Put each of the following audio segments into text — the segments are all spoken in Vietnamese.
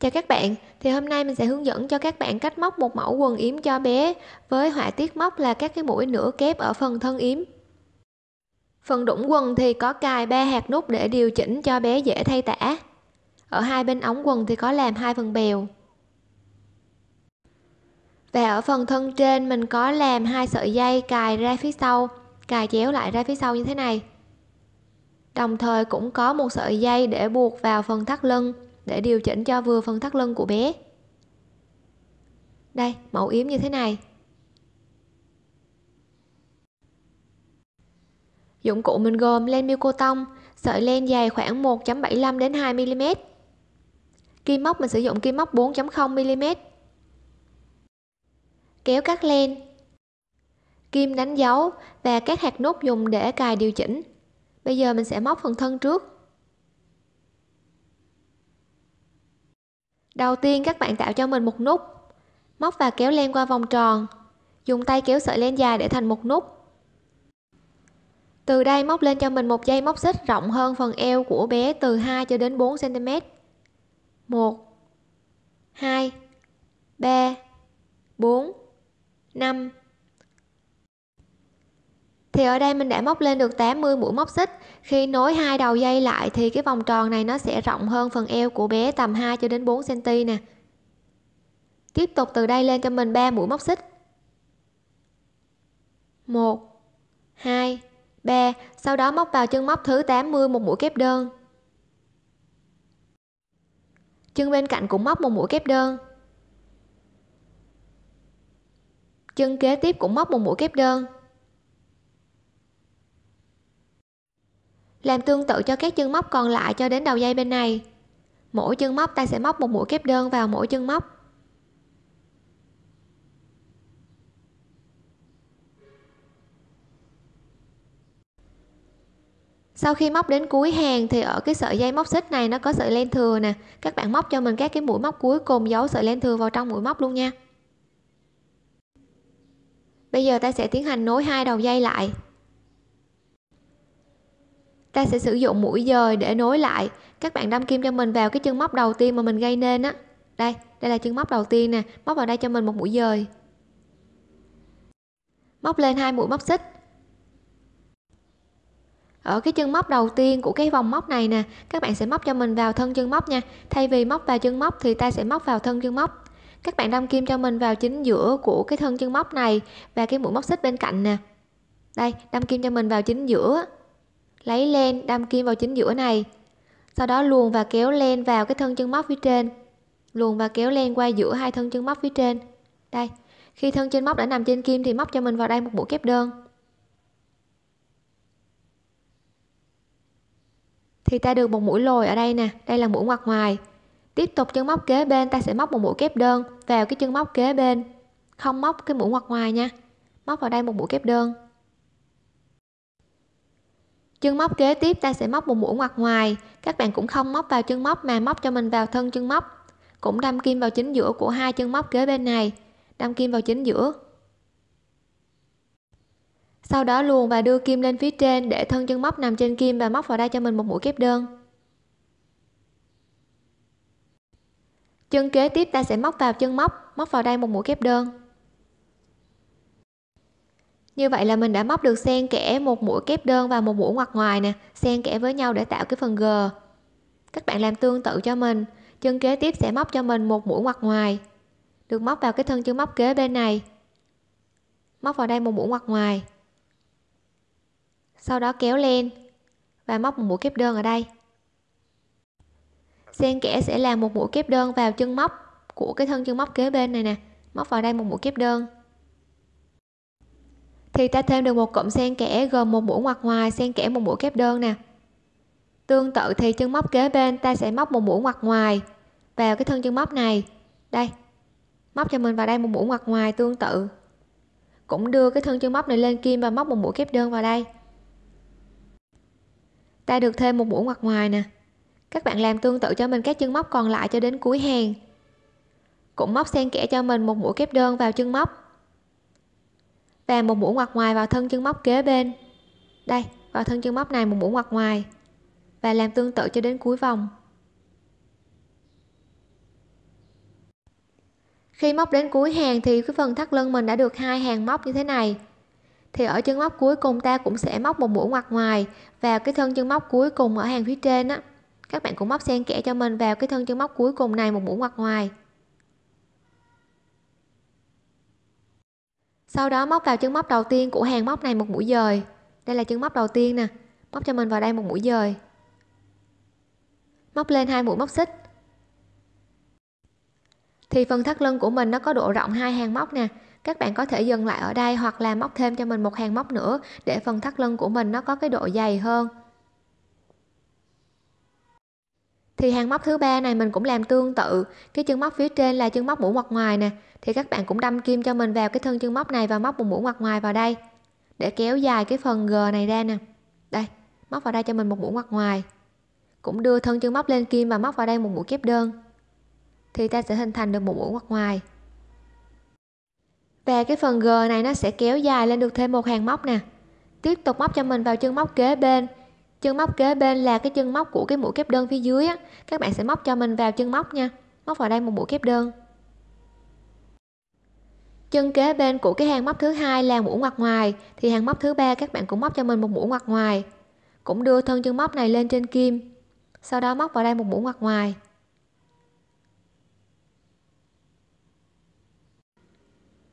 Chào các bạn, thì hôm nay mình sẽ hướng dẫn cho các bạn cách móc một mẫu quần yếm cho bé với họa tiết móc là các cái mũi nửa kép ở phần thân yếm. Phần đũng quần thì có cài ba hạt nút để điều chỉnh cho bé dễ thay tả. Ở hai bên ống quần thì có làm hai phần bèo. Và ở phần thân trên mình có làm hai sợi dây cài ra phía sau, cài chéo lại ra phía sau như thế này. Đồng thời cũng có một sợi dây để buộc vào phần thắt lưng để điều chỉnh cho vừa phần thắt lưng của bé đây mẫu yếm như thế này dụng cụ mình gồm len miêu cô tông sợi len dài khoảng 1.75 đến 2 mm kim móc mình sử dụng kim móc 4.0 mm kéo cắt len kim đánh dấu và các hạt nút dùng để cài điều chỉnh bây giờ mình sẽ móc phần thân trước Đầu tiên các bạn tạo cho mình một nút. Móc và kéo len qua vòng tròn. Dùng tay kéo sợi len dài để thành một nút. Từ đây móc lên cho mình một dây móc xích rộng hơn phần eo của bé từ 2 cho đến 4 cm. 1 2 3 4 5 thì ở đây mình đã móc lên được 80 mũi móc xích khi nối hai đầu dây lại thì cái vòng tròn này nó sẽ rộng hơn phần eo của bé tầm 2 cho đến 4 cm nè tiếp tục từ đây lên cho mình 3 mũi móc xích 1 2 3 sau đó móc vào chân móc thứ 80 một mũi kép đơn chân bên cạnh cũng móc một mũi kép đơn chân kế tiếp cũng móc một mũi kép đơn làm tương tự cho các chân móc còn lại cho đến đầu dây bên này mỗi chân móc ta sẽ móc một mũi kép đơn vào mỗi chân móc sau khi móc đến cuối hàng thì ở cái sợi dây móc xích này nó có sợi len thừa nè các bạn móc cho mình các cái mũi móc cuối cùng giấu sợi len thừa vào trong mũi móc luôn nha bây giờ ta sẽ tiến hành nối hai đầu dây lại ta sẽ sử dụng mũi dời để nối lại các bạn đâm kim cho mình vào cái chân móc đầu tiên mà mình gây nên á đây đây là chân móc đầu tiên nè móc vào đây cho mình một mũi dời móc lên hai mũi móc xích ở cái chân móc đầu tiên của cái vòng móc này nè các bạn sẽ móc cho mình vào thân chân móc nha thay vì móc vào chân móc thì ta sẽ móc vào thân chân móc các bạn đâm kim cho mình vào chính giữa của cái thân chân móc này và cái mũi móc xích bên cạnh nè đây đâm kim cho mình vào chính giữa lấy len đâm kim vào chính giữa này sau đó luồn và kéo len vào cái thân chân móc phía trên luồn và kéo len qua giữa hai thân chân móc phía trên đây khi thân chân móc đã nằm trên kim thì móc cho mình vào đây một mũi kép đơn thì ta được một mũi lồi ở đây nè đây là mũi ngoặt ngoài tiếp tục chân móc kế bên ta sẽ móc một mũi kép đơn vào cái chân móc kế bên không móc cái mũi ngoặt ngoài nha móc vào đây một mũi kép đơn chân móc kế tiếp ta sẽ móc một mũi ngoặt ngoài các bạn cũng không móc vào chân móc mà móc cho mình vào thân chân móc cũng đâm kim vào chính giữa của hai chân móc kế bên này đâm kim vào chính giữa sau đó luồn và đưa kim lên phía trên để thân chân móc nằm trên kim và móc vào đây cho mình một mũi kép đơn chân kế tiếp ta sẽ móc vào chân móc móc vào đây một mũi kép đơn như vậy là mình đã móc được xen kẽ một mũi kép đơn và một mũi ngoặt ngoài nè xen kẽ với nhau để tạo cái phần g các bạn làm tương tự cho mình chân kế tiếp sẽ móc cho mình một mũi ngoặt ngoài được móc vào cái thân chân móc kế bên này móc vào đây một mũi ngoặt ngoài sau đó kéo lên và móc một mũi kép đơn ở đây xen kẽ sẽ làm một mũi kép đơn vào chân móc của cái thân chân móc kế bên này nè móc vào đây một mũi kép đơn thì ta thêm được một cụm xen kẽ gồm một mũi ngoặt ngoài xen kẽ một mũi kép đơn nè tương tự thì chân móc kế bên ta sẽ móc một mũi ngoặt ngoài vào cái thân chân móc này đây móc cho mình vào đây một mũi ngoặt ngoài tương tự cũng đưa cái thân chân móc này lên kim và móc một mũi kép đơn vào đây ta được thêm một mũi ngoặt ngoài nè các bạn làm tương tự cho mình các chân móc còn lại cho đến cuối hàng cũng móc xen kẽ cho mình một mũi kép đơn vào chân móc và một mũi ngoặt ngoài vào thân chân móc kế bên đây vào thân chân móc này một mũi ngoặt ngoài và làm tương tự cho đến cuối vòng khi móc đến cuối hàng thì cái phần thắt lưng mình đã được hai hàng móc như thế này thì ở chân móc cuối cùng ta cũng sẽ móc một mũi ngoặt ngoài vào cái thân chân móc cuối cùng ở hàng phía trên á các bạn cũng móc xen kẽ cho mình vào cái thân chân móc cuối cùng này một mũi ngoặt ngoài sau đó móc vào chân móc đầu tiên của hàng móc này một mũi dời đây là chân móc đầu tiên nè móc cho mình vào đây một mũi dời móc lên hai mũi móc xích thì phần thắt lưng của mình nó có độ rộng hai hàng móc nè các bạn có thể dừng lại ở đây hoặc là móc thêm cho mình một hàng móc nữa để phần thắt lưng của mình nó có cái độ dày hơn thì hàng móc thứ ba này mình cũng làm tương tự cái chân móc phía trên là chân móc mũi ngoặt ngoài nè thì các bạn cũng đâm kim cho mình vào cái thân chân móc này và móc một mũi ngoặt ngoài vào đây để kéo dài cái phần g này ra nè đây móc vào đây cho mình một mũi ngoặt ngoài cũng đưa thân chân móc lên kim và móc vào đây một mũi kép đơn thì ta sẽ hình thành được một mũi ngoặt ngoài và cái phần g này nó sẽ kéo dài lên được thêm một hàng móc nè tiếp tục móc cho mình vào chân móc kế bên chân móc kế bên là cái chân móc của cái mũi kép đơn phía dưới á các bạn sẽ móc cho mình vào chân móc nha móc vào đây một mũi kép đơn chân kế bên của cái hàng móc thứ hai là mũi ngoặt ngoài thì hàng móc thứ ba các bạn cũng móc cho mình một mũi ngoặt ngoài cũng đưa thân chân móc này lên trên kim sau đó móc vào đây một mũi ngoặt ngoài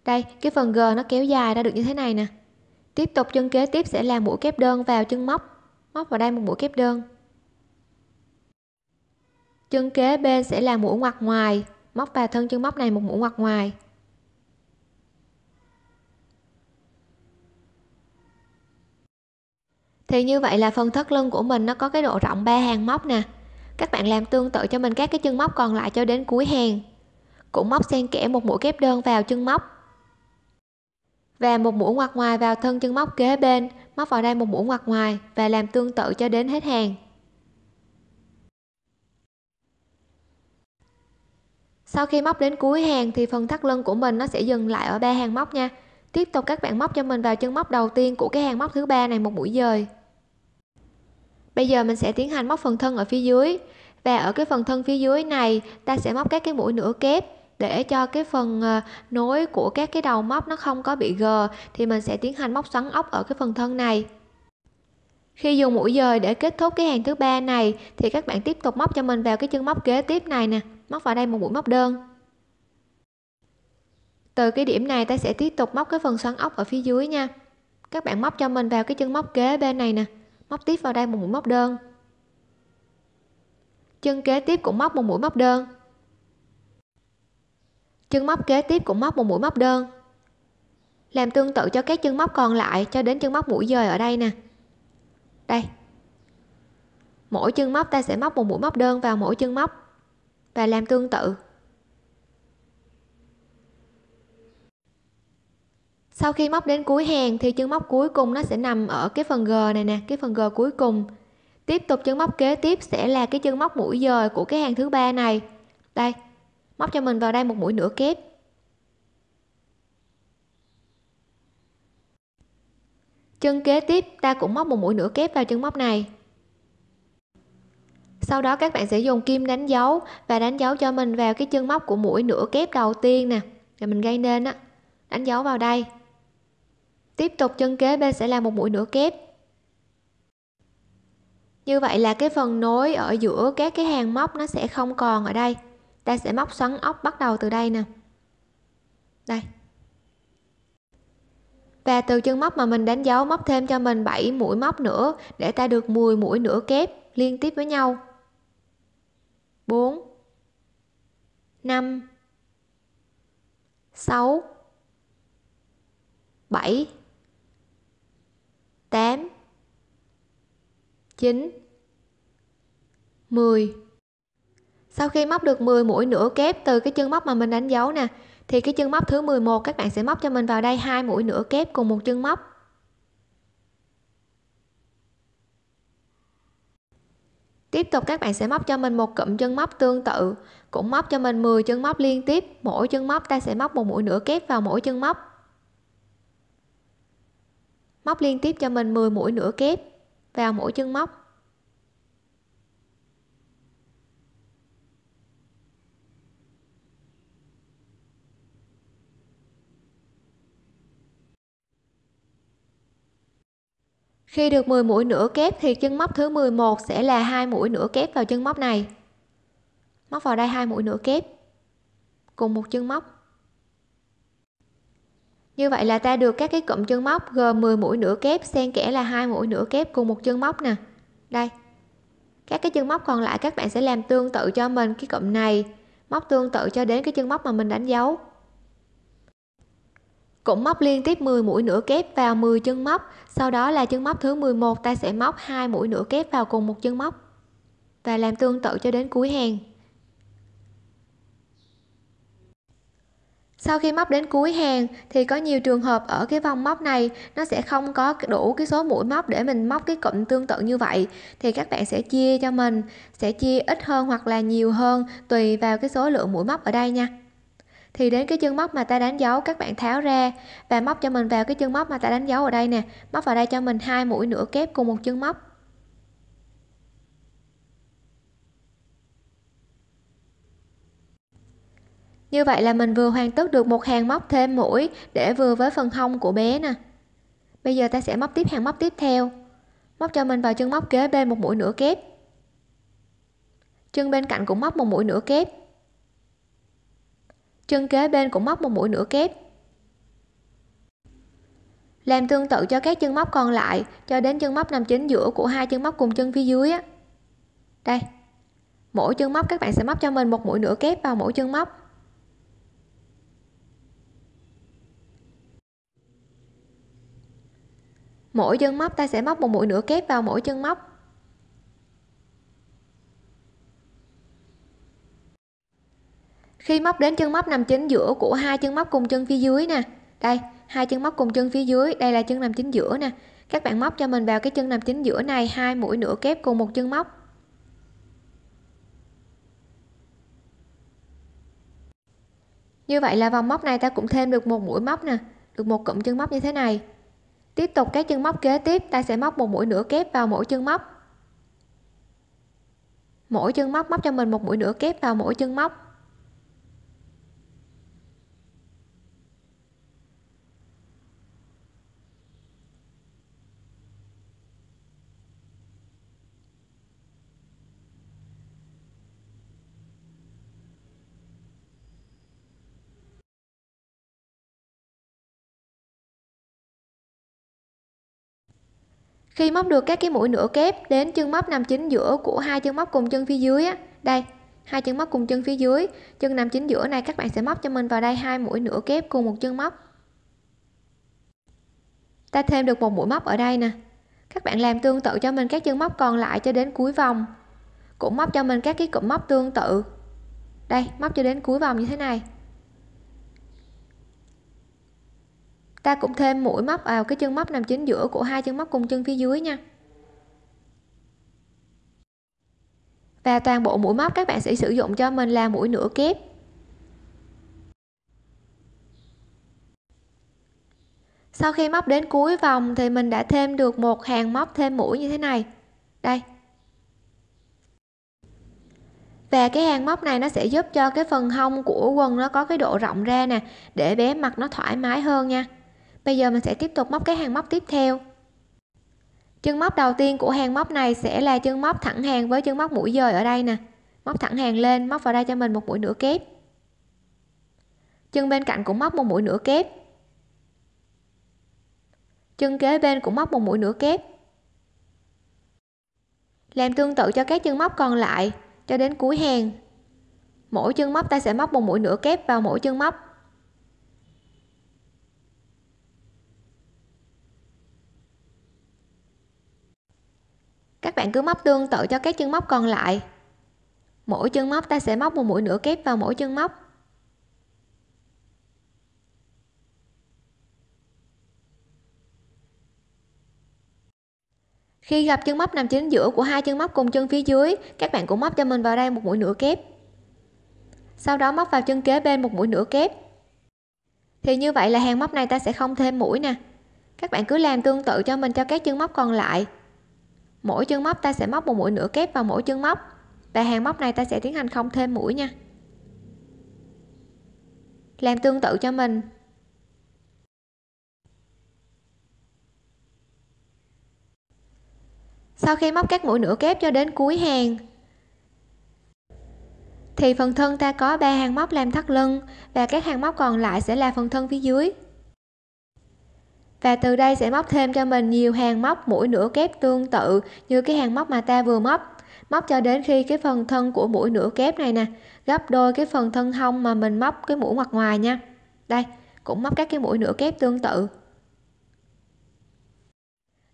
đây cái phần g nó kéo dài ra được như thế này nè tiếp tục chân kế tiếp sẽ là mũi kép đơn vào chân móc móc vào đây một mũi kép đơn chân kế bên sẽ là mũi ngoặt ngoài móc vào thân chân móc này một mũi ngoặt ngoài thì như vậy là phần thất lưng của mình nó có cái độ rộng ba hàng móc nè các bạn làm tương tự cho mình các cái chân móc còn lại cho đến cuối hàng cũng móc xen kẽ một mũi kép đơn vào chân móc và một mũi ngoặt ngoài vào thân chân móc kế bên móc vào đây một mũi ngoặt ngoài và làm tương tự cho đến hết hàng sau khi móc đến cuối hàng thì phần thắt lưng của mình nó sẽ dừng lại ở ba hàng móc nha tiếp tục các bạn móc cho mình vào chân móc đầu tiên của cái hàng móc thứ ba này một mũi dời bây giờ mình sẽ tiến hành móc phần thân ở phía dưới và ở cái phần thân phía dưới này ta sẽ móc các cái mũi nửa kép để cho cái phần ờ, nối của các cái đầu móc nó không có bị gờ thì mình sẽ tiến hành móc xoắn ốc ở cái phần thân này khi dùng mũi dời để kết thúc cái hàng thứ ba này thì các bạn tiếp tục móc cho mình vào cái chân móc kế tiếp này nè móc vào đây một mũi móc đơn từ cái điểm này ta sẽ tiếp tục móc cái phần xoắn ốc ở phía dưới nha các bạn móc cho mình vào cái chân móc kế bên này nè móc tiếp vào đây một mũi móc đơn chân kế tiếp cũng móc một mũi móc đơn chân móc kế tiếp cũng móc một mũi móc đơn làm tương tự cho các chân móc còn lại cho đến chân móc mũi dời ở đây nè đây mỗi chân móc ta sẽ móc một mũi móc đơn vào mỗi chân móc và làm tương tự sau khi móc đến cuối hàng thì chân móc cuối cùng nó sẽ nằm ở cái phần g này nè cái phần g cuối cùng tiếp tục chân móc kế tiếp sẽ là cái chân móc mũi dời của cái hàng thứ ba này đây móc cho mình vào đây một mũi nửa kép chân kế tiếp ta cũng móc một mũi nửa kép vào chân móc này sau đó các bạn sẽ dùng kim đánh dấu và đánh dấu cho mình vào cái chân móc của mũi nửa kép đầu tiên nè rồi mình gây nên á đánh dấu vào đây tiếp tục chân kế bên sẽ là một mũi nửa kép như vậy là cái phần nối ở giữa các cái hàng móc nó sẽ không còn ở đây ta sẽ móc xoắn ốc bắt đầu từ đây nè đây và từ chân móc mà mình đánh dấu móc thêm cho mình 7 mũi móc nữa để ta được 10 mũi nửa kép liên tiếp với nhau 4 5 6 7 8 9 10 sau khi móc được 10 mũi nửa kép từ cái chân móc mà mình đánh dấu nè thì cái chân móc thứ 11 các bạn sẽ móc cho mình vào đây hai mũi nửa kép cùng một chân móc tiếp tục các bạn sẽ móc cho mình một cụm chân móc tương tự cũng móc cho mình 10 chân móc liên tiếp mỗi chân móc ta sẽ móc một mũi nửa kép vào mỗi chân móc móc liên tiếp cho mình 10 mũi nửa kép vào mỗi chân móc Khi được 10 mũi nửa kép thì chân móc thứ 11 sẽ là hai mũi nửa kép vào chân móc này. Móc vào đây hai mũi nửa kép. Cùng một chân móc. Như vậy là ta được các cái cụm chân móc gồm 10 mũi nửa kép xen kẽ là hai mũi nửa kép cùng một chân móc nè. Đây. Các cái chân móc còn lại các bạn sẽ làm tương tự cho mình cái cụm này, móc tương tự cho đến cái chân móc mà mình đánh dấu cũng móc liên tiếp 10 mũi nửa kép vào 10 chân móc sau đó là chân móc thứ 11 ta sẽ móc hai mũi nửa kép vào cùng một chân móc và làm tương tự cho đến cuối hàng sau khi móc đến cuối hàng thì có nhiều trường hợp ở cái vòng móc này nó sẽ không có đủ cái số mũi móc để mình móc cái cụm tương tự như vậy thì các bạn sẽ chia cho mình sẽ chia ít hơn hoặc là nhiều hơn tùy vào cái số lượng mũi móc ở đây nha thì đến cái chân móc mà ta đánh dấu các bạn tháo ra và móc cho mình vào cái chân móc mà ta đánh dấu ở đây nè móc vào đây cho mình hai mũi nửa kép cùng một chân móc Như vậy là mình vừa hoàn tất được một hàng móc thêm mũi để vừa với phần hông của bé nè. Bây giờ ta sẽ móc tiếp hàng móc tiếp theo. Móc cho mình vào chân móc kế bên một mũi nửa kép. Chân bên cạnh cũng móc một mũi nửa kép chân kế bên cũng móc một mũi nửa kép làm tương tự cho các chân móc còn lại cho đến chân móc nằm chính giữa của hai chân móc cùng chân phía dưới á đây mỗi chân móc các bạn sẽ móc cho mình một mũi nửa kép vào mỗi chân móc mỗi chân móc ta sẽ móc một mũi nửa kép vào mỗi chân móc khi móc đến chân móc nằm chính giữa của hai chân móc cùng chân phía dưới nè đây hai chân móc cùng chân phía dưới đây là chân nằm chính giữa nè các bạn móc cho mình vào cái chân nằm chính giữa này hai mũi nửa kép cùng một chân móc như vậy là vòng móc này ta cũng thêm được một mũi móc nè được một cụm chân móc như thế này tiếp tục các chân móc kế tiếp ta sẽ móc một mũi nửa kép vào mỗi chân móc mỗi chân móc móc cho mình một mũi nửa kép vào mỗi chân móc khi móc được các cái mũi nửa kép đến chân móc nằm chính giữa của hai chân móc cùng chân phía dưới á đây hai chân móc cùng chân phía dưới chân nằm chính giữa này các bạn sẽ móc cho mình vào đây hai mũi nửa kép cùng một chân móc ta thêm được một mũi móc ở đây nè các bạn làm tương tự cho mình các chân móc còn lại cho đến cuối vòng cũng móc cho mình các cái cụm móc tương tự đây móc cho đến cuối vòng như thế này ta cũng thêm mũi móc vào cái chân móc nằm chính giữa của hai chân móc cùng chân phía dưới nha và toàn bộ mũi móc các bạn sẽ sử dụng cho mình là mũi nửa kép sau khi móc đến cuối vòng thì mình đã thêm được một hàng móc thêm mũi như thế này đây và cái hàng móc này nó sẽ giúp cho cái phần hông của quần nó có cái độ rộng ra nè để bé mặc nó thoải mái hơn nha bây giờ mình sẽ tiếp tục móc cái hàng móc tiếp theo chân móc đầu tiên của hàng móc này sẽ là chân móc thẳng hàng với chân móc mũi dời ở đây nè móc thẳng hàng lên móc vào đây cho mình một mũi nửa kép chân bên cạnh cũng móc một mũi nửa kép chân kế bên cũng móc một mũi nửa kép làm tương tự cho các chân móc còn lại cho đến cuối hàng mỗi chân móc ta sẽ móc một mũi nửa kép vào mỗi chân móc các bạn cứ móc tương tự cho các chân móc còn lại mỗi chân móc ta sẽ móc một mũi nửa kép vào mỗi chân móc khi gặp chân móc nằm chính giữa của hai chân móc cùng chân phía dưới các bạn cũng móc cho mình vào đây một mũi nửa kép sau đó móc vào chân kế bên một mũi nửa kép thì như vậy là hàng móc này ta sẽ không thêm mũi nè các bạn cứ làm tương tự cho mình cho các chân móc còn lại mỗi chân móc ta sẽ móc một mũi nửa kép vào mỗi chân móc và hàng móc này ta sẽ tiến hành không thêm mũi nha làm tương tự cho mình sau khi móc các mũi nửa kép cho đến cuối hàng thì phần thân ta có ba hàng móc làm thắt lưng và các hàng móc còn lại sẽ là phần thân phía dưới và từ đây sẽ móc thêm cho mình nhiều hàng móc mũi nửa kép tương tự như cái hàng móc mà ta vừa móc móc cho đến khi cái phần thân của mũi nửa kép này nè gấp đôi cái phần thân hông mà mình móc cái mũi mặt ngoài nha đây cũng móc các cái mũi nửa kép tương tự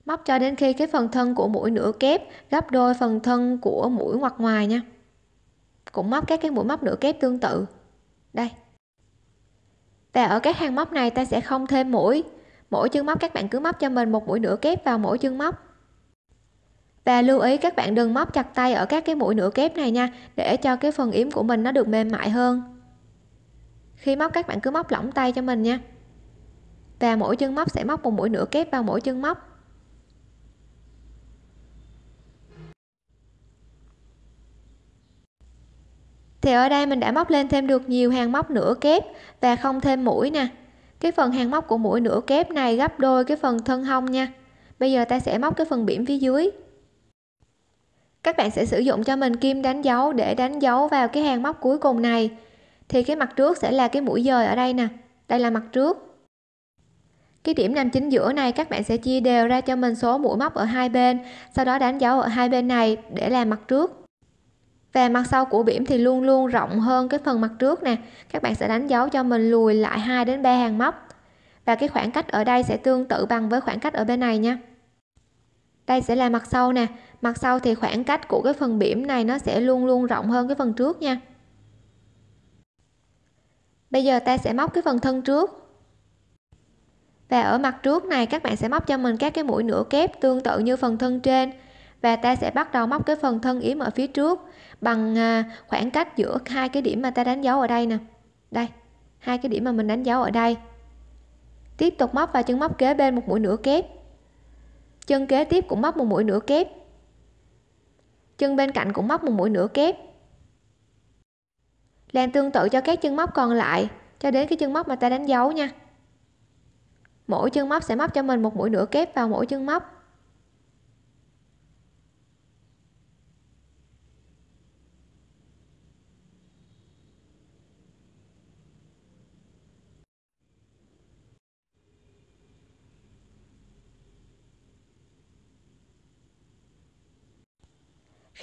móc cho đến khi cái phần thân của mũi nửa kép gấp đôi phần thân của mũi ngoặt ngoài nha cũng móc các cái mũi móc nửa kép tương tự đây và ở các hàng móc này ta sẽ không thêm mũi mỗi chân móc các bạn cứ móc cho mình một mũi nửa kép vào mỗi chân móc và lưu ý các bạn đừng móc chặt tay ở các cái mũi nửa kép này nha để cho cái phần yếm của mình nó được mềm mại hơn khi móc các bạn cứ móc lỏng tay cho mình nha và mỗi chân móc sẽ móc một mũi nửa kép vào mỗi chân móc thì ở đây mình đã móc lên thêm được nhiều hàng móc nửa kép và không thêm mũi nè cái phần hàng móc của mũi nửa kép này gấp đôi cái phần thân hông nha bây giờ ta sẽ móc cái phần bỉm phía dưới các bạn sẽ sử dụng cho mình kim đánh dấu để đánh dấu vào cái hàng móc cuối cùng này thì cái mặt trước sẽ là cái mũi dời ở đây nè đây là mặt trước cái điểm nằm chính giữa này các bạn sẽ chia đều ra cho mình số mũi móc ở hai bên sau đó đánh dấu ở hai bên này để làm mặt trước và mặt sau của bỉm thì luôn luôn rộng hơn cái phần mặt trước nè các bạn sẽ đánh dấu cho mình lùi lại 2 đến 3 hàng móc và cái khoảng cách ở đây sẽ tương tự bằng với khoảng cách ở bên này nha đây sẽ là mặt sau nè mặt sau thì khoảng cách của cái phần bỉm này nó sẽ luôn luôn rộng hơn cái phần trước nha bây giờ ta sẽ móc cái phần thân trước và ở mặt trước này các bạn sẽ móc cho mình các cái mũi nửa kép tương tự như phần thân trên và ta sẽ bắt đầu móc cái phần thân yếm ở phía trước bằng à, khoảng cách giữa hai cái điểm mà ta đánh dấu ở đây nè đây hai cái điểm mà mình đánh dấu ở đây tiếp tục móc vào chân móc kế bên một mũi nửa kép chân kế tiếp cũng móc một mũi nửa kép chân bên cạnh cũng móc một mũi nửa kép làm tương tự cho các chân móc còn lại cho đến cái chân móc mà ta đánh dấu nha mỗi chân móc sẽ móc cho mình một mũi nửa kép vào mỗi chân móc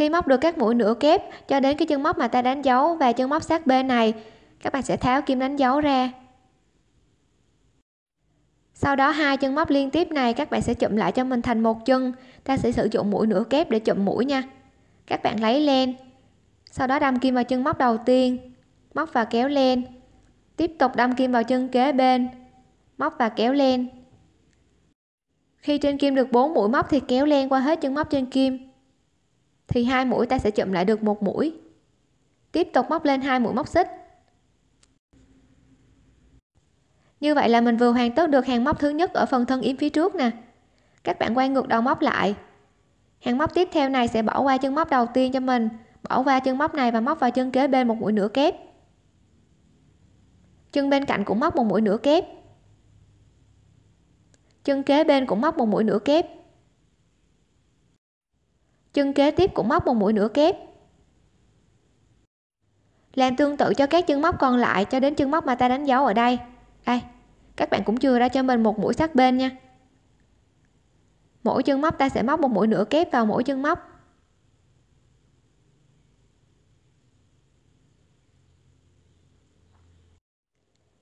khi móc được các mũi nửa kép cho đến cái chân móc mà ta đánh dấu và chân móc sát bên này các bạn sẽ tháo kim đánh dấu ra sau đó hai chân móc liên tiếp này các bạn sẽ chụm lại cho mình thành một chân ta sẽ sử dụng mũi nửa kép để chụm mũi nha các bạn lấy len, sau đó đâm kim vào chân móc đầu tiên móc và kéo len. tiếp tục đâm kim vào chân kế bên móc và kéo len. khi trên kim được 4 mũi móc thì kéo len qua hết chân móc trên kim thì hai mũi ta sẽ chụm lại được một mũi tiếp tục móc lên hai mũi móc xích như vậy là mình vừa hoàn tất được hàng móc thứ nhất ở phần thân yếm phía trước nè các bạn quay ngược đầu móc lại hàng móc tiếp theo này sẽ bỏ qua chân móc đầu tiên cho mình bỏ qua chân móc này và móc vào chân kế bên một mũi nửa kép chân bên cạnh cũng móc một mũi nửa kép chân kế bên cũng móc một mũi nửa kép chân kế tiếp cũng móc một mũi nửa kép làm tương tự cho các chân móc còn lại cho đến chân móc mà ta đánh dấu ở đây đây các bạn cũng chưa ra cho mình một mũi sát bên nha mỗi chân móc ta sẽ móc một mũi nửa kép vào mỗi chân móc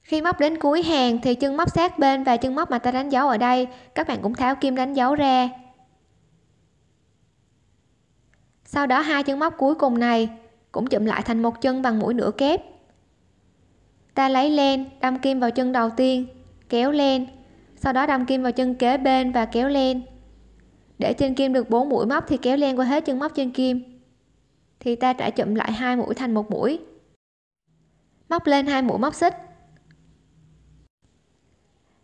khi móc đến cuối hàng thì chân móc sát bên và chân móc mà ta đánh dấu ở đây các bạn cũng tháo kim đánh dấu ra sau đó hai chân móc cuối cùng này cũng chụm lại thành một chân bằng mũi nửa kép ta lấy len đâm kim vào chân đầu tiên kéo len sau đó đâm kim vào chân kế bên và kéo len để trên kim được 4 mũi móc thì kéo len qua hết chân móc trên kim thì ta đã chụm lại hai mũi thành một mũi móc lên hai mũi móc xích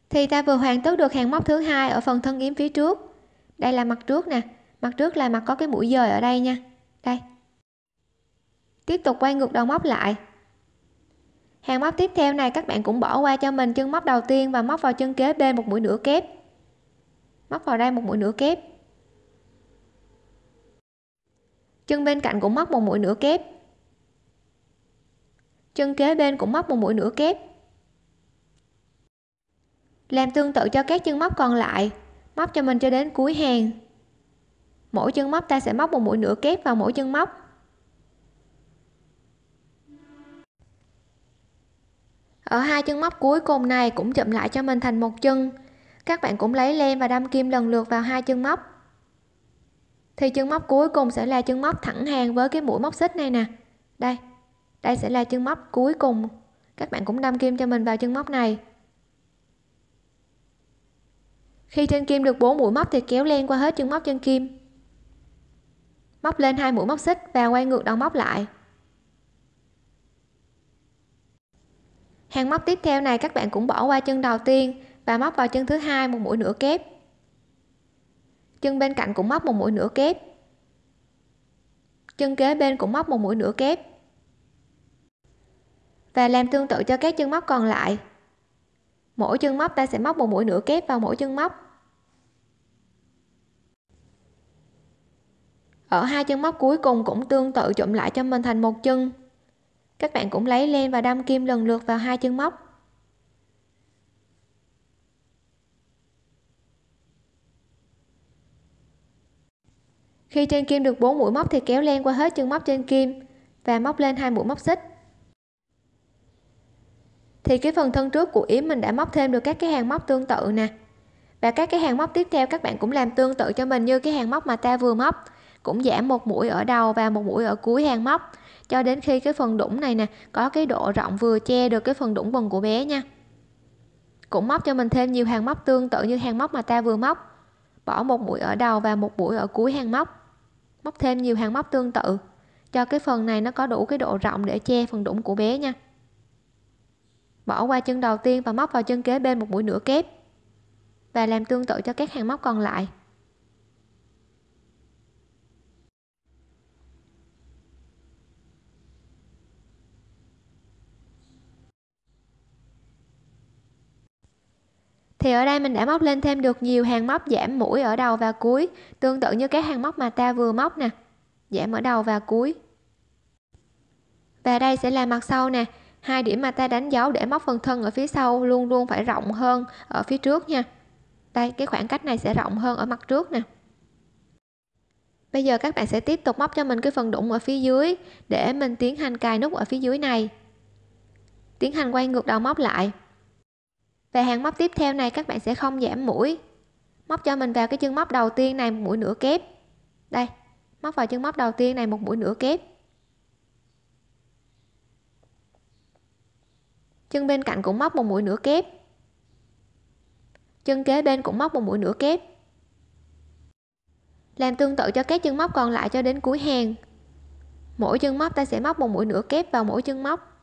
thì ta vừa hoàn tất được hàng móc thứ hai ở phần thân yếm phía trước đây là mặt trước nè mặt trước là mặt có cái mũi dời ở đây nha đây tiếp tục quay ngược đầu móc lại hàng móc tiếp theo này các bạn cũng bỏ qua cho mình chân móc đầu tiên và móc vào chân kế bên một mũi nửa kép móc vào đây một mũi nửa kép chân bên cạnh cũng móc một mũi nửa kép chân kế bên cũng móc một mũi nửa kép làm tương tự cho các chân móc còn lại móc cho mình cho đến cuối hàng mỗi chân móc ta sẽ móc một mũi nửa kép vào mỗi chân móc ở hai chân móc cuối cùng này cũng chụm lại cho mình thành một chân các bạn cũng lấy len và đâm kim lần lượt vào hai chân móc thì chân móc cuối cùng sẽ là chân móc thẳng hàng với cái mũi móc xích này nè đây đây sẽ là chân móc cuối cùng các bạn cũng đâm kim cho mình vào chân móc này khi trên kim được 4 mũi móc thì kéo len qua hết chân móc chân kim móc lên hai mũi móc xích và quay ngược đầu móc lại hàng móc tiếp theo này các bạn cũng bỏ qua chân đầu tiên và móc vào chân thứ hai một mũi nửa kép chân bên cạnh cũng móc một mũi nửa kép chân kế bên cũng móc một mũi nửa kép và làm tương tự cho các chân móc còn lại mỗi chân móc ta sẽ móc một mũi nửa kép vào mỗi chân móc ở hai chân móc cuối cùng cũng tương tự chụm lại cho mình thành một chân các bạn cũng lấy len và đâm kim lần lượt vào hai chân móc khi trên kim được 4 mũi móc thì kéo len qua hết chân móc trên kim và móc lên hai mũi móc xích thì cái phần thân trước của yếm mình đã móc thêm được các cái hàng móc tương tự nè và các cái hàng móc tiếp theo các bạn cũng làm tương tự cho mình như cái hàng móc mà ta vừa móc cũng giảm một mũi ở đầu và một mũi ở cuối hàng móc cho đến khi cái phần đũng này nè có cái độ rộng vừa che được cái phần đũng quần của bé nha cũng móc cho mình thêm nhiều hàng móc tương tự như hàng móc mà ta vừa móc bỏ một mũi ở đầu và một mũi ở cuối hàng móc móc thêm nhiều hàng móc tương tự cho cái phần này nó có đủ cái độ rộng để che phần đũng của bé nha bỏ qua chân đầu tiên và móc vào chân kế bên một mũi nửa kép và làm tương tự cho các hàng móc còn lại thì ở đây mình đã móc lên thêm được nhiều hàng móc giảm mũi ở đầu và cuối tương tự như cái hàng móc mà ta vừa móc nè giảm ở đầu và cuối và đây sẽ là mặt sau nè hai điểm mà ta đánh dấu để móc phần thân ở phía sau luôn luôn phải rộng hơn ở phía trước nha đây cái khoảng cách này sẽ rộng hơn ở mặt trước nè bây giờ các bạn sẽ tiếp tục móc cho mình cái phần đụng ở phía dưới để mình tiến hành cài nút ở phía dưới này tiến hành quay ngược đầu móc lại và hàng móc tiếp theo này các bạn sẽ không giảm mũi móc cho mình vào cái chân móc đầu tiên này một mũi nửa kép đây móc vào chân móc đầu tiên này một mũi nửa kép chân bên cạnh cũng móc một mũi nửa kép chân kế bên cũng móc một mũi nửa kép làm tương tự cho các chân móc còn lại cho đến cuối hàng mỗi chân móc ta sẽ móc một mũi nửa kép vào mỗi chân móc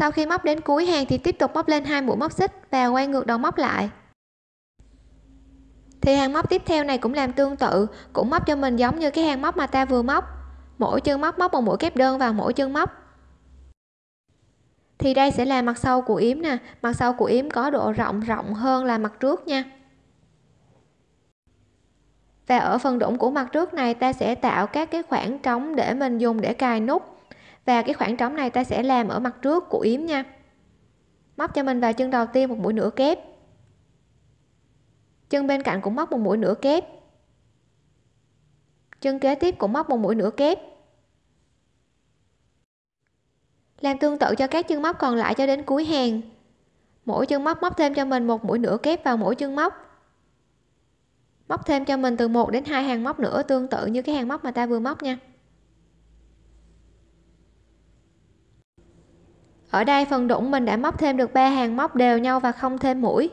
sau khi móc đến cuối hàng thì tiếp tục móc lên hai mũi móc xích và quay ngược đầu móc lại thì hàng móc tiếp theo này cũng làm tương tự cũng móc cho mình giống như cái hàng móc mà ta vừa móc mỗi chân móc móc một mũi kép đơn vào mỗi chân móc thì đây sẽ là mặt sau của yếm nè mặt sau của yếm có độ rộng rộng hơn là mặt trước nha và ở phần đũng của mặt trước này ta sẽ tạo các cái khoảng trống để mình dùng để cài nút và cái khoảng trống này ta sẽ làm ở mặt trước của yếm nha móc cho mình vào chân đầu tiên một mũi nửa kép chân bên cạnh cũng móc một mũi nửa kép chân kế tiếp cũng móc một mũi nửa kép làm tương tự cho các chân móc còn lại cho đến cuối hàng mỗi chân móc móc thêm cho mình một mũi nửa kép vào mỗi chân móc móc thêm cho mình từ 1 đến 2 hàng móc nữa tương tự như cái hàng móc mà ta vừa móc nha ở đây phần đũng mình đã móc thêm được ba hàng móc đều nhau và không thêm mũi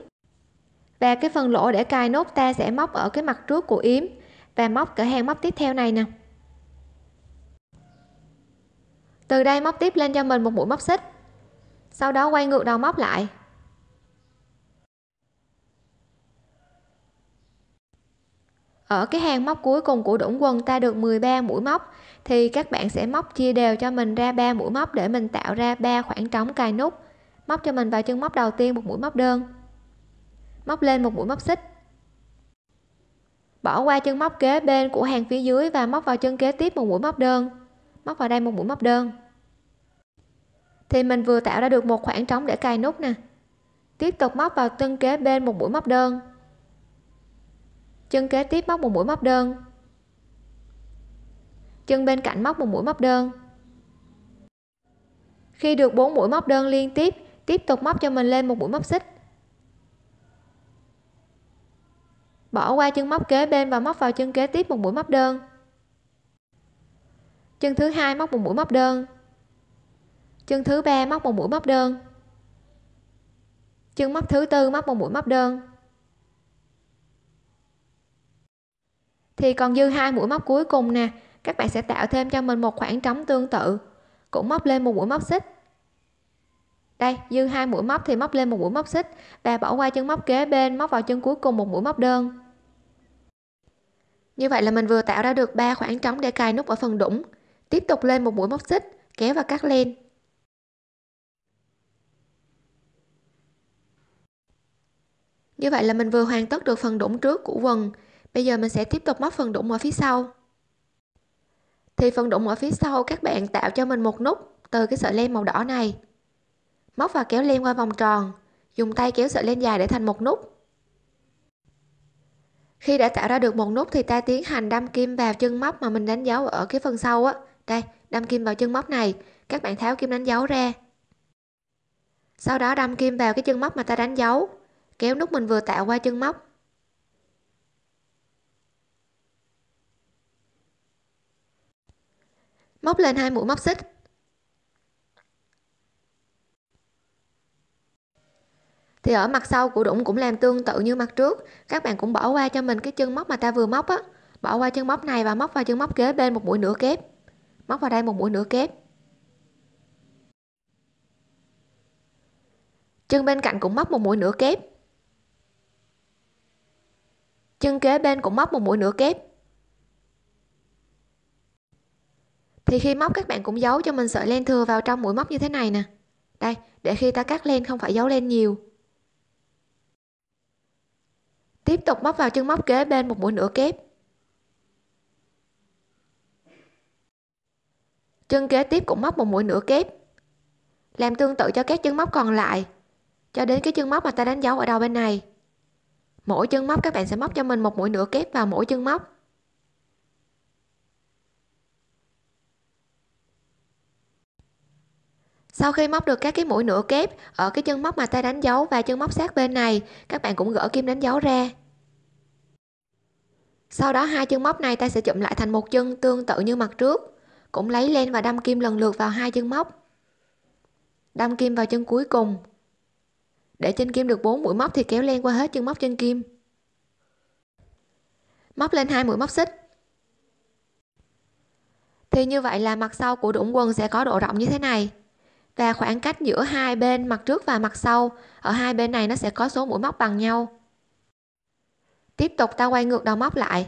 và cái phần lỗ để cài nốt ta sẽ móc ở cái mặt trước của yếm và móc cỡ hàng móc tiếp theo này nè từ đây móc tiếp lên cho mình một mũi móc xích sau đó quay ngược đầu móc lại ở cái hàng móc cuối cùng của đũng quần ta được 13 mũi móc thì các bạn sẽ móc chia đều cho mình ra ba mũi móc để mình tạo ra ba khoảng trống cài nút móc cho mình vào chân móc đầu tiên một mũi móc đơn móc lên một mũi móc xích bỏ qua chân móc kế bên của hàng phía dưới và móc vào chân kế tiếp một mũi móc đơn móc vào đây một mũi móc đơn thì mình vừa tạo ra được một khoảng trống để cài nút nè tiếp tục móc vào chân kế bên một mũi móc đơn chân kế tiếp móc một mũi móc đơn chân bên cạnh móc một mũi móc đơn khi được 4 mũi móc đơn liên tiếp tiếp tục móc cho mình lên một mũi móc xích bỏ qua chân móc kế bên và móc vào chân kế tiếp một mũi móc đơn chân thứ hai móc một mũi móc đơn chân thứ ba móc một mũi móc đơn chân móc thứ tư móc một mũi móc đơn thì còn dư hai mũi móc cuối cùng nè các bạn sẽ tạo thêm cho mình một khoảng trống tương tự cũng móc lên một mũi móc xích đây dư hai mũi móc thì móc lên một mũi móc xích và bỏ qua chân móc kế bên móc vào chân cuối cùng một mũi móc đơn như vậy là mình vừa tạo ra được ba khoảng trống để cài nút ở phần đũng tiếp tục lên một mũi móc xích kéo và cắt len như vậy là mình vừa hoàn tất được phần đũng trước của quần bây giờ mình sẽ tiếp tục móc phần đũng ở phía sau thì phần đụng ở phía sau các bạn tạo cho mình một nút từ cái sợi len màu đỏ này móc và kéo len qua vòng tròn dùng tay kéo sợi len dài để thành một nút khi đã tạo ra được một nút thì ta tiến hành đâm kim vào chân móc mà mình đánh dấu ở cái phần sau á đây đâm kim vào chân móc này các bạn tháo kim đánh dấu ra sau đó đâm kim vào cái chân móc mà ta đánh dấu kéo nút mình vừa tạo qua chân móc móc lên hai mũi móc xích thì ở mặt sau của đũng cũng làm tương tự như mặt trước các bạn cũng bỏ qua cho mình cái chân móc mà ta vừa móc á bỏ qua chân móc này và móc vào chân móc kế bên một mũi nửa kép móc vào đây một mũi nửa kép chân bên cạnh cũng móc một mũi nửa kép chân kế bên cũng móc một mũi nửa kép thì khi móc các bạn cũng giấu cho mình sợi len thừa vào trong mũi móc như thế này nè đây để khi ta cắt len không phải giấu len nhiều tiếp tục móc vào chân móc kế bên một mũi nửa kép chân kế tiếp cũng móc một mũi nửa kép làm tương tự cho các chân móc còn lại cho đến cái chân móc mà ta đánh dấu ở đầu bên này mỗi chân móc các bạn sẽ móc cho mình một mũi nửa kép vào mỗi chân móc sau khi móc được các cái mũi nửa kép ở cái chân móc mà ta đánh dấu và chân móc sát bên này các bạn cũng gỡ kim đánh dấu ra sau đó hai chân móc này ta sẽ chụm lại thành một chân tương tự như mặt trước cũng lấy len và đâm kim lần lượt vào hai chân móc đâm kim vào chân cuối cùng để trên kim được 4 mũi móc thì kéo len qua hết chân móc trên kim móc lên hai mũi móc xích thì như vậy là mặt sau của đũng quần sẽ có độ rộng như thế này và khoảng cách giữa hai bên mặt trước và mặt sau ở hai bên này nó sẽ có số mũi móc bằng nhau tiếp tục ta quay ngược đầu móc lại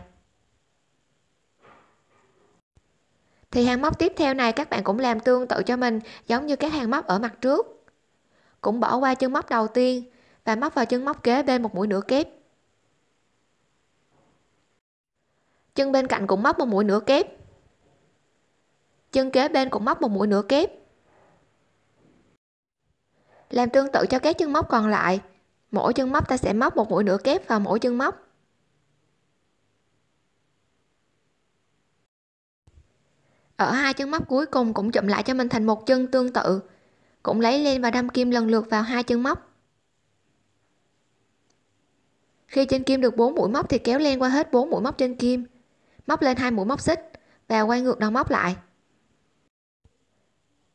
thì hàng móc tiếp theo này các bạn cũng làm tương tự cho mình giống như các hàng móc ở mặt trước cũng bỏ qua chân móc đầu tiên và móc vào chân móc kế bên một mũi nửa kép chân bên cạnh cũng móc một mũi nửa kép chân kế bên cũng móc một mũi nửa kép làm tương tự cho các chân móc còn lại mỗi chân móc ta sẽ móc một mũi nửa kép vào mỗi chân móc ở hai chân móc cuối cùng cũng chụm lại cho mình thành một chân tương tự cũng lấy lên và đâm kim lần lượt vào hai chân móc khi trên kim được 4 mũi móc thì kéo len qua hết 4 mũi móc trên kim móc lên hai mũi móc xích và quay ngược đầu móc lại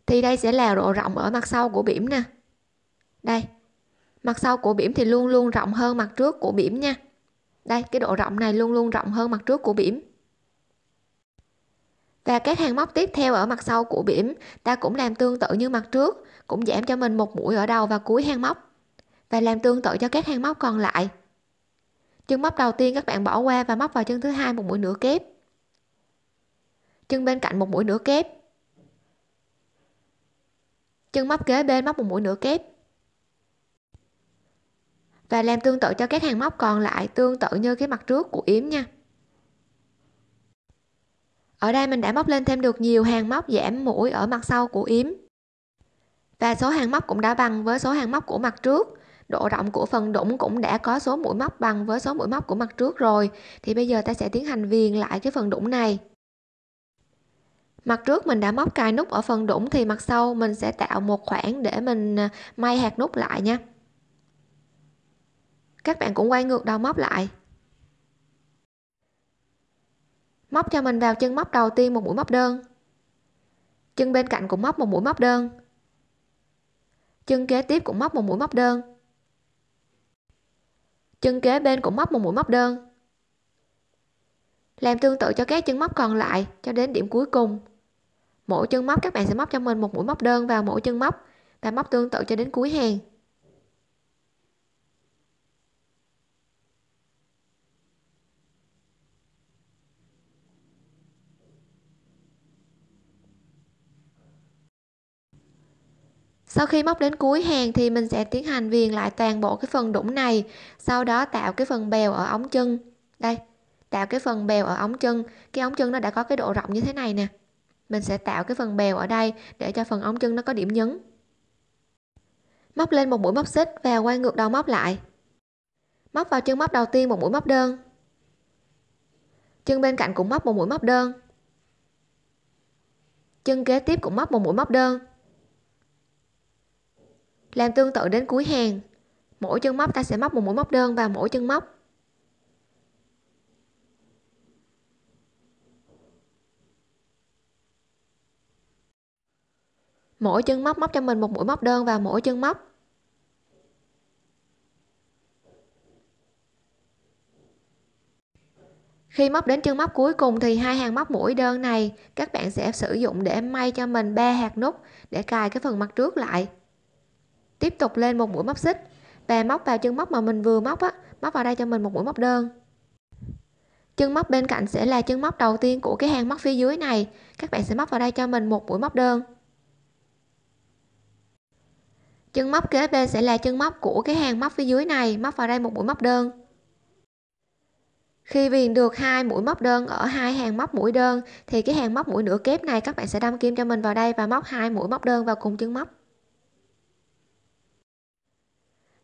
thì đây sẽ là độ rộng ở mặt sau của bỉm nè đây mặt sau của bỉm thì luôn luôn rộng hơn mặt trước của bỉm nha đây cái độ rộng này luôn luôn rộng hơn mặt trước của bỉm và các hàng móc tiếp theo ở mặt sau của bỉm ta cũng làm tương tự như mặt trước cũng giảm cho mình một mũi ở đầu và cuối hàng móc và làm tương tự cho các hàng móc còn lại chân móc đầu tiên các bạn bỏ qua và móc vào chân thứ hai một mũi nửa kép chân bên cạnh một mũi nửa kép chân móc kế bên móc một mũi nửa kép và làm tương tự cho các hàng móc còn lại tương tự như cái mặt trước của yếm nha ở đây mình đã móc lên thêm được nhiều hàng móc giảm mũi ở mặt sau của yếm và số hàng móc cũng đã bằng với số hàng móc của mặt trước độ rộng của phần đũng cũng đã có số mũi móc bằng với số mũi móc của mặt trước rồi thì bây giờ ta sẽ tiến hành viền lại cái phần đũng này mặt trước mình đã móc cài nút ở phần đũng thì mặt sau mình sẽ tạo một khoảng để mình à, may hạt nút lại nha các bạn cũng quay ngược đầu móc lại móc cho mình vào chân móc đầu tiên một mũi móc đơn chân bên cạnh cũng móc một mũi móc đơn chân kế tiếp cũng móc một mũi móc đơn chân kế bên cũng móc một mũi móc đơn làm tương tự cho các chân móc còn lại cho đến điểm cuối cùng mỗi chân móc các bạn sẽ móc cho mình một mũi móc đơn vào mỗi chân móc và móc tương tự cho đến cuối hàng sau khi móc đến cuối hàng thì mình sẽ tiến hành viền lại toàn bộ cái phần đũng này sau đó tạo cái phần bèo ở ống chân đây tạo cái phần bèo ở ống chân cái ống chân nó đã có cái độ rộng như thế này nè mình sẽ tạo cái phần bèo ở đây để cho phần ống chân nó có điểm nhấn móc lên một mũi móc xích và quay ngược đầu móc lại móc vào chân móc đầu tiên một mũi móc đơn chân bên cạnh cũng móc một mũi móc đơn chân kế tiếp cũng móc một mũi móc đơn làm tương tự đến cuối hàng mỗi chân móc ta sẽ móc một mũi móc đơn vào mỗi chân móc mỗi chân móc móc cho mình một mũi móc đơn vào mỗi chân móc khi móc đến chân móc cuối cùng thì hai hàng móc mũi đơn này các bạn sẽ sử dụng để may cho mình ba hạt nút để cài cái phần mặt trước lại tiếp tục lên một mũi móc xích và móc vào chân móc mà mình vừa móc á móc vào đây cho mình một mũi móc đơn chân móc bên cạnh sẽ là chân móc đầu tiên của cái hàng móc phía dưới này các bạn sẽ móc vào đây cho mình một mũi móc đơn chân móc kế bên sẽ là chân móc của cái hàng móc phía dưới này móc vào đây một mũi móc đơn khi viền được hai mũi móc đơn ở hai hàng móc mũi đơn thì cái hàng móc mũi nửa kép này các bạn sẽ đâm kim cho mình vào đây và móc hai mũi móc đơn vào cùng chân móc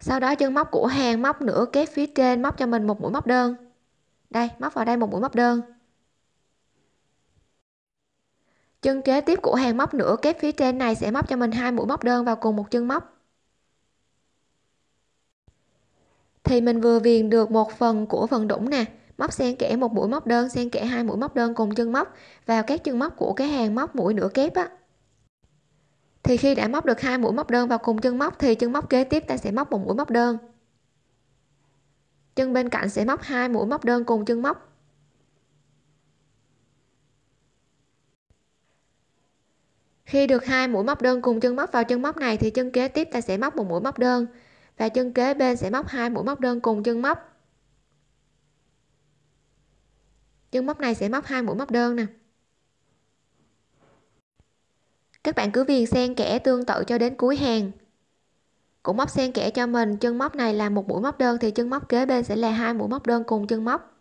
sau đó chân móc của hàng móc nửa kép phía trên móc cho mình một mũi móc đơn đây móc vào đây một mũi móc đơn chân kế tiếp của hàng móc nửa kép phía trên này sẽ móc cho mình hai mũi móc đơn vào cùng một chân móc thì mình vừa viền được một phần của phần đũng nè móc xen kẽ một mũi móc đơn xen kẽ hai mũi móc đơn cùng chân móc vào các chân móc của cái hàng móc mũi nửa kép á thì khi đã móc được hai mũi móc đơn vào cùng chân móc thì chân móc kế tiếp ta sẽ móc một mũi móc đơn chân bên cạnh sẽ móc hai mũi móc đơn cùng chân móc khi được hai mũi móc đơn cùng chân móc vào chân móc này thì chân kế tiếp ta sẽ móc một mũi móc đơn và chân kế bên sẽ móc hai mũi móc đơn cùng chân móc chân móc này sẽ móc hai mũi móc đơn nè các bạn cứ viền xen kẽ tương tự cho đến cuối hàng. Cũng móc xen kẽ cho mình, chân móc này là một mũi móc đơn thì chân móc kế bên sẽ là hai mũi móc đơn cùng chân móc.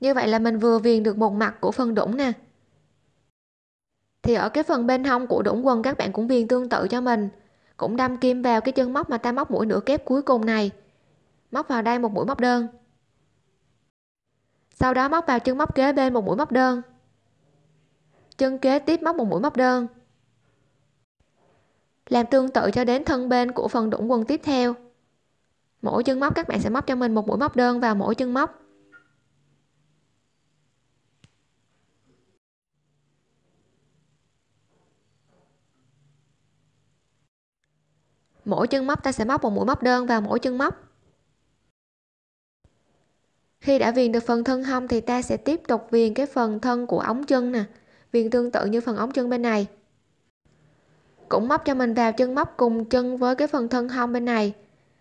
Như vậy là mình vừa viền được một mặt của phần đũng nè. Thì ở cái phần bên hông của đũng quần các bạn cũng viền tương tự cho mình. Cũng đâm kim vào cái chân móc mà ta móc mũi nửa kép cuối cùng này móc vào đây một mũi móc đơn sau đó móc vào chân móc kế bên một mũi móc đơn chân kế tiếp móc một mũi móc đơn làm tương tự cho đến thân bên của phần đũng quần tiếp theo mỗi chân móc các bạn sẽ móc cho mình một mũi móc đơn vào mỗi chân móc mỗi chân móc ta sẽ móc một mũi móc đơn vào mỗi chân móc khi đã viền được phần thân hông thì ta sẽ tiếp tục viền cái phần thân của ống chân nè viền tương tự như phần ống chân bên này cũng móc cho mình vào chân móc cùng chân với cái phần thân hông bên này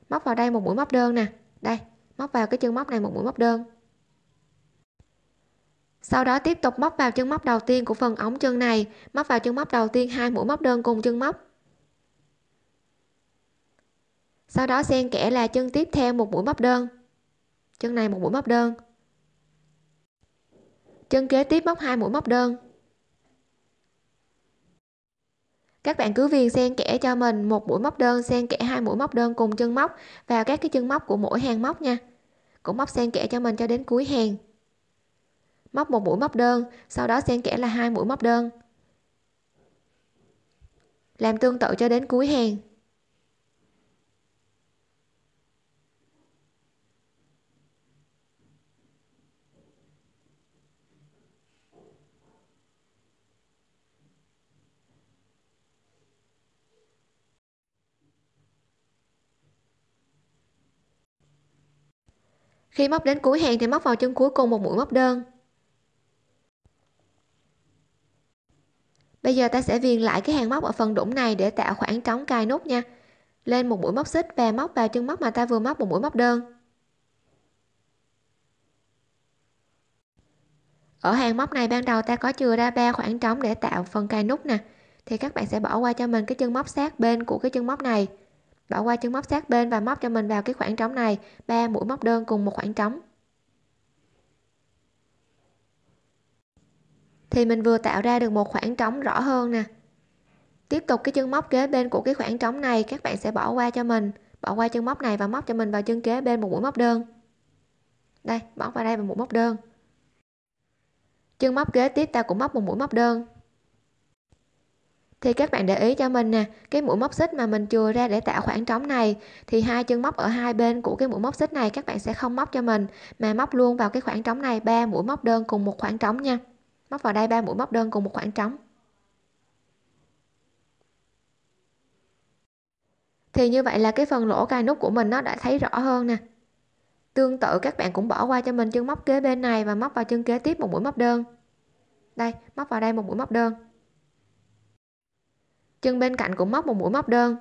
móc vào đây một mũi móc đơn nè đây móc vào cái chân móc này một mũi móc đơn sau đó tiếp tục móc vào chân móc đầu tiên của phần ống chân này móc vào chân móc đầu tiên hai mũi móc đơn cùng chân móc sau đó xen kẽ là chân tiếp theo một mũi móc đơn chân này một mũi móc đơn chân kế tiếp móc hai mũi móc đơn các bạn cứ viền xen kẽ cho mình một mũi móc đơn xen kẽ hai mũi móc đơn cùng chân móc vào các cái chân móc của mỗi hàng móc nha cũng móc xen kẽ cho mình cho đến cuối hàng móc một mũi móc đơn sau đó xen kẽ là hai mũi móc đơn làm tương tự cho đến cuối hàng Khi móc đến cuối hàng thì móc vào chân cuối cùng một mũi móc đơn. Bây giờ ta sẽ viền lại cái hàng móc ở phần đũng này để tạo khoảng trống cài nút nha. Lên một mũi móc xích và móc vào chân móc mà ta vừa móc một mũi móc đơn. Ở hàng móc này ban đầu ta có chừa ra ba khoảng trống để tạo phần cài nút nè. Thì các bạn sẽ bỏ qua cho mình cái chân móc sát bên của cái chân móc này bỏ qua chân móc sát bên và móc cho mình vào cái khoảng trống này ba mũi móc đơn cùng một khoảng trống thì mình vừa tạo ra được một khoảng trống rõ hơn nè tiếp tục cái chân móc kế bên của cái khoảng trống này các bạn sẽ bỏ qua cho mình bỏ qua chân móc này và móc cho mình vào chân kế bên một mũi móc đơn đây móc vào đây và mũi móc đơn chân móc kế tiếp ta cũng móc một mũi móc đơn thì các bạn để ý cho mình nè cái mũi móc xích mà mình chừa ra để tạo khoảng trống này thì hai chân móc ở hai bên của cái mũi móc xích này các bạn sẽ không móc cho mình mà móc luôn vào cái khoảng trống này ba mũi móc đơn cùng một khoảng trống nha móc vào đây ba mũi móc đơn cùng một khoảng trống thì như vậy là cái phần lỗ cài nút của mình nó đã thấy rõ hơn nè tương tự các bạn cũng bỏ qua cho mình chân móc kế bên này và móc vào chân kế tiếp một mũi móc đơn đây móc vào đây một mũi móc đơn chân bên cạnh cũng móc một mũi móc đơn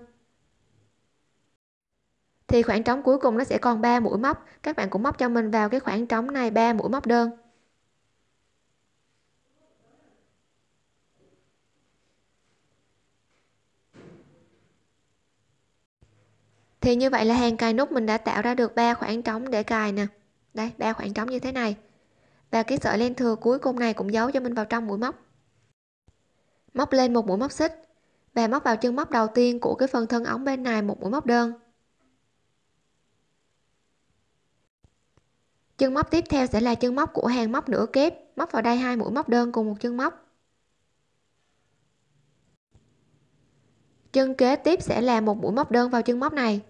thì khoảng trống cuối cùng nó sẽ còn 3 mũi móc các bạn cũng móc cho mình vào cái khoảng trống này 3 mũi móc đơn thì như vậy là hàng cài nút mình đã tạo ra được 3 khoảng trống để cài nè đây 3 khoảng trống như thế này và cái sợi len thừa cuối cùng này cũng giấu cho mình vào trong mũi móc móc lên một mũi móc xích và móc vào chân móc đầu tiên của cái phần thân ống bên này một mũi móc đơn chân móc tiếp theo sẽ là chân móc của hàng móc nửa kép móc vào đây hai mũi móc đơn cùng một chân móc chân kế tiếp sẽ là một mũi móc đơn vào chân móc này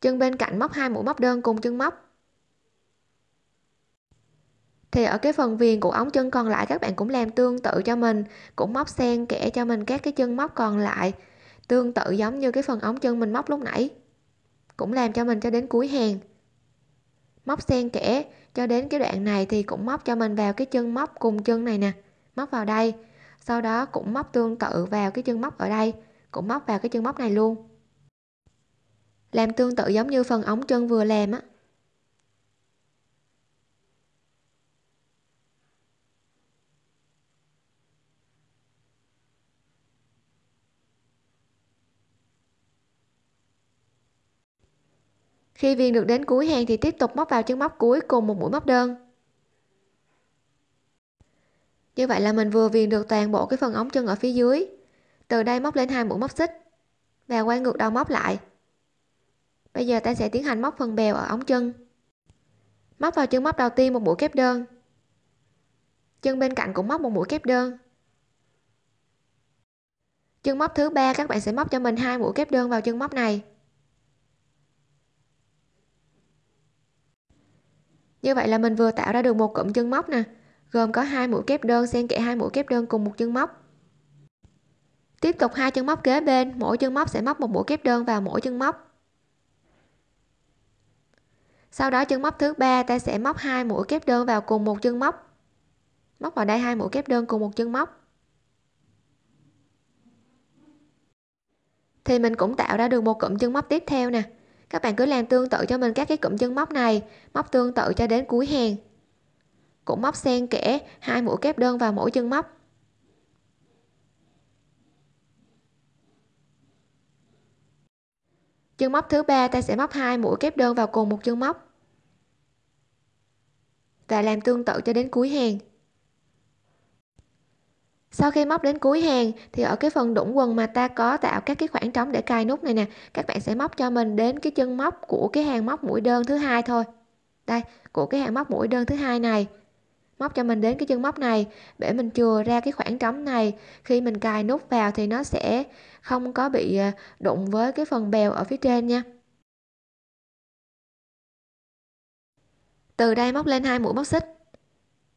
chân bên cạnh móc hai mũi móc đơn cùng chân móc thì ở cái phần viền của ống chân còn lại các bạn cũng làm tương tự cho mình cũng móc xen kẽ cho mình các cái chân móc còn lại tương tự giống như cái phần ống chân mình móc lúc nãy cũng làm cho mình cho đến cuối hàng móc xen kẽ cho đến cái đoạn này thì cũng móc cho mình vào cái chân móc cùng chân này nè móc vào đây sau đó cũng móc tương tự vào cái chân móc ở đây cũng móc vào cái chân móc này luôn làm tương tự giống như phần ống chân vừa làm á Khi viên được đến cuối hàng thì tiếp tục móc vào chân móc cuối cùng một mũi móc đơn. Như vậy là mình vừa viền được toàn bộ cái phần ống chân ở phía dưới. Từ đây móc lên hai mũi móc xích và quay ngược đầu móc lại. Bây giờ ta sẽ tiến hành móc phần bèo ở ống chân. Móc vào chân móc đầu tiên một mũi kép đơn. Chân bên cạnh cũng móc một mũi kép đơn. Chân móc thứ ba các bạn sẽ móc cho mình hai mũi kép đơn vào chân móc này. Như vậy là mình vừa tạo ra được một cụm chân móc nè, gồm có hai mũi kép đơn xen kẽ hai mũi kép đơn cùng một chân móc. Tiếp tục hai chân móc kế bên, mỗi chân móc sẽ móc một mũi kép đơn vào mỗi chân móc. Sau đó chân móc thứ ba ta sẽ móc hai mũi kép đơn vào cùng một chân móc. Móc vào đây hai mũi kép đơn cùng một chân móc. Thì mình cũng tạo ra được một cụm chân móc tiếp theo nè. Các bạn cứ làm tương tự cho mình các cái cụm chân móc này, móc tương tự cho đến cuối hàng. Cũng móc xen kẽ hai mũi kép đơn vào mỗi chân móc. Chân móc thứ ba ta sẽ móc hai mũi kép đơn vào cùng một chân móc. Và làm tương tự cho đến cuối hàng sau khi móc đến cuối hàng thì ở cái phần đũng quần mà ta có tạo các cái khoảng trống để cài nút này nè các bạn sẽ móc cho mình đến cái chân móc của cái hàng móc mũi đơn thứ hai thôi đây của cái hàng móc mũi đơn thứ hai này móc cho mình đến cái chân móc này để mình chừa ra cái khoảng trống này khi mình cài nút vào thì nó sẽ không có bị à, đụng với cái phần bèo ở phía trên nha từ đây móc lên hai mũi móc xích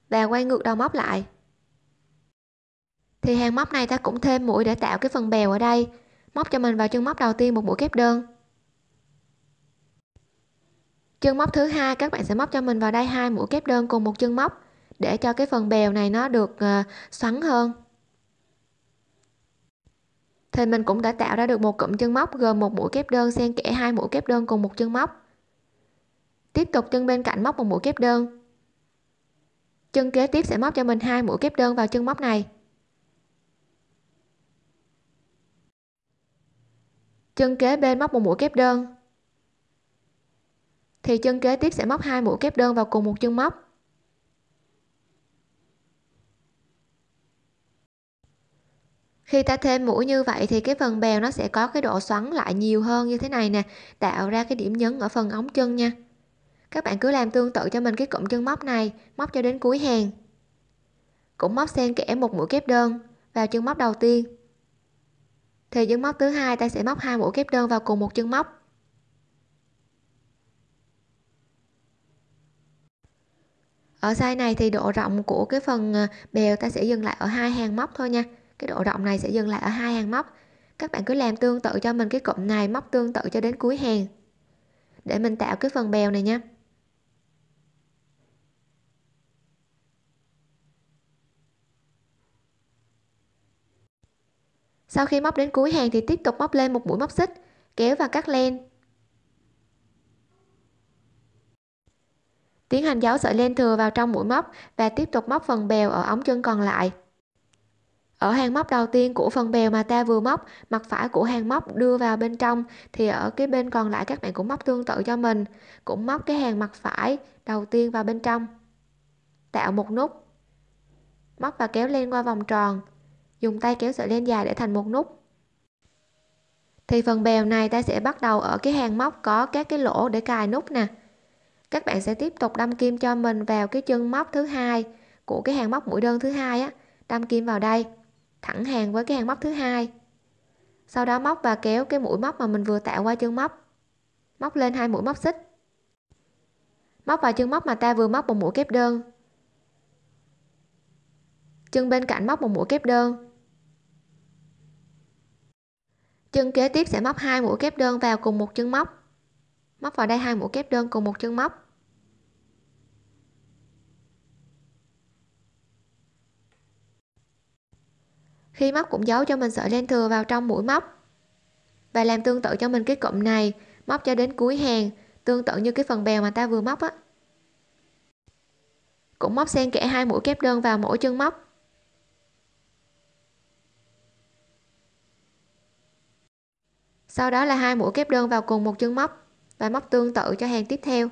và quay ngược đầu móc lại thì hàng móc này ta cũng thêm mũi để tạo cái phần bèo ở đây móc cho mình vào chân móc đầu tiên một mũi kép đơn chân móc thứ hai các bạn sẽ móc cho mình vào đây hai mũi kép đơn cùng một chân móc để cho cái phần bèo này nó được ờ, xoắn hơn thì mình cũng đã tạo ra được một cụm chân móc gồm một mũi kép đơn xen kẽ hai mũi kép đơn cùng một chân móc tiếp tục chân bên cạnh móc một mũi kép đơn chân kế tiếp sẽ móc cho mình hai mũi kép đơn vào chân móc này chân kế bên móc một mũi kép đơn thì chân kế tiếp sẽ móc hai mũi kép đơn vào cùng một chân móc khi ta thêm mũi như vậy thì cái phần bèo nó sẽ có cái độ xoắn lại nhiều hơn như thế này nè tạo ra cái điểm nhấn ở phần ống chân nha các bạn cứ làm tương tự cho mình cái cụm chân móc này móc cho đến cuối hàng cũng móc xen kẽ một mũi kép đơn vào chân móc đầu tiên thì chân móc thứ hai ta sẽ móc hai mũi kép đơn vào cùng một chân móc ở size này thì độ rộng của cái phần ờ, bèo ta sẽ dừng lại ở hai hàng móc thôi nha cái độ rộng này sẽ dừng lại ở hai hàng móc các bạn cứ làm tương tự cho mình cái cụm này móc tương tự cho đến cuối hàng để mình tạo cái phần bèo này nha Sau khi móc đến cuối hàng thì tiếp tục móc lên một mũi móc xích, kéo và cắt len. Tiến hành giấu sợi len thừa vào trong mũi móc và tiếp tục móc phần bèo ở ống chân còn lại. Ở hàng móc đầu tiên của phần bèo mà ta vừa móc, mặt phải của hàng móc đưa vào bên trong thì ở cái bên còn lại các bạn cũng móc tương tự cho mình, cũng móc cái hàng mặt phải đầu tiên vào bên trong. Tạo một nút. Móc và kéo len qua vòng tròn, dùng tay kéo sợi len dài để thành một nút thì phần bèo này ta sẽ bắt đầu ở cái hàng móc có các cái lỗ để cài nút nè các bạn sẽ tiếp tục đâm kim cho mình vào cái chân móc thứ hai của cái hàng móc mũi đơn thứ hai á đâm kim vào đây thẳng hàng với cái hàng móc thứ hai sau đó móc và kéo cái mũi móc mà mình vừa tạo qua chân móc móc lên hai mũi móc xích móc vào chân móc mà ta vừa móc một mũi kép đơn chân bên cạnh móc một mũi kép đơn chân kế tiếp sẽ móc hai mũi kép đơn vào cùng một chân móc móc vào đây hai mũi kép đơn cùng một chân móc khi móc cũng giấu cho mình sợi len thừa vào trong mũi móc và làm tương tự cho mình cái cụm này móc cho đến cuối hàng tương tự như cái phần bèo mà ta vừa móc á cũng móc xen kẽ hai mũi kép đơn vào mỗi chân móc sau đó là hai mũi kép đơn vào cùng một chân móc và móc tương tự cho hàng tiếp theo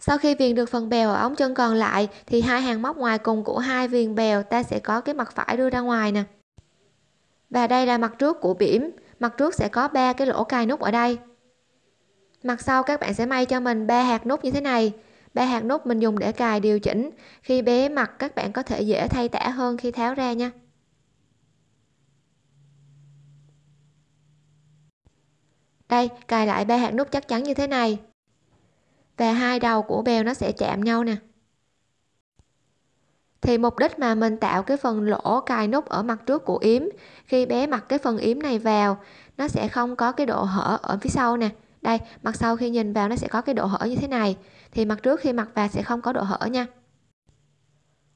Sau khi viền được phần bèo ở ống chân còn lại thì hai hàng móc ngoài cùng của hai viền bèo ta sẽ có cái mặt phải đưa ra ngoài nè. Và đây là mặt trước của bỉm, mặt trước sẽ có ba cái lỗ cài nút ở đây. Mặt sau các bạn sẽ may cho mình ba hạt nút như thế này, ba hạt nút mình dùng để cài điều chỉnh khi bé mặt các bạn có thể dễ thay tả hơn khi tháo ra nha đây cài lại ba hạt nút chắc chắn như thế này và hai đầu của bèo nó sẽ chạm nhau nè thì mục đích mà mình tạo cái phần lỗ cài nút ở mặt trước của yếm khi bé mặc cái phần yếm này vào nó sẽ không có cái độ hở ở phía sau nè đây mặt sau khi nhìn vào nó sẽ có cái độ hở như thế này thì mặt trước khi mặc vào sẽ không có độ hở nha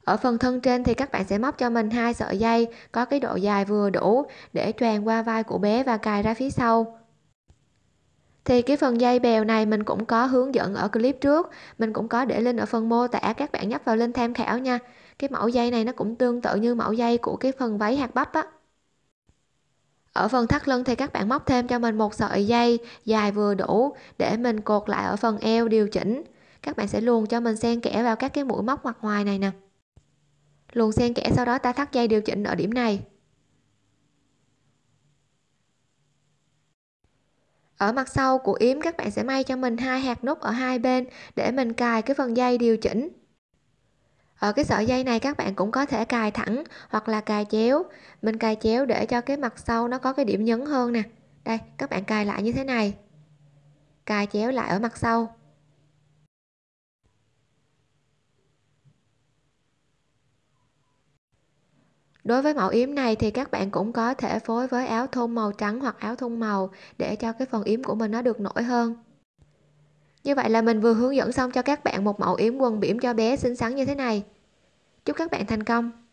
ở phần thân trên thì các bạn sẽ móc cho mình hai sợi dây có cái độ dài vừa đủ để tràn qua vai của bé và cài ra phía sau thì cái phần dây bèo này mình cũng có hướng dẫn ở clip trước mình cũng có để link ở phần mô tả các bạn nhấp vào link tham khảo nha cái mẫu dây này nó cũng tương tự như mẫu dây của cái phần váy hạt bắp á ở phần thắt lưng thì các bạn móc thêm cho mình một sợi dây dài vừa đủ để mình cột lại ở phần eo điều chỉnh các bạn sẽ luồn cho mình xen kẽ vào các cái mũi móc mặt ngoài này nè luồn xen kẽ sau đó ta thắt dây điều chỉnh ở điểm này ở mặt sau của yếm các bạn sẽ may cho mình hai hạt nút ở hai bên để mình cài cái phần dây điều chỉnh ở ờ, cái sợi dây này các bạn cũng có thể cài thẳng hoặc là cài chéo mình cài chéo để cho cái mặt sau nó có cái điểm nhấn hơn nè đây các bạn cài lại như thế này cài chéo lại ở mặt sau Đối với mẫu yếm này thì các bạn cũng có thể phối với áo thun màu trắng hoặc áo thun màu để cho cái phần yếm của mình nó được nổi hơn. Như vậy là mình vừa hướng dẫn xong cho các bạn một mẫu yếm quần bỉm cho bé xinh xắn như thế này. Chúc các bạn thành công!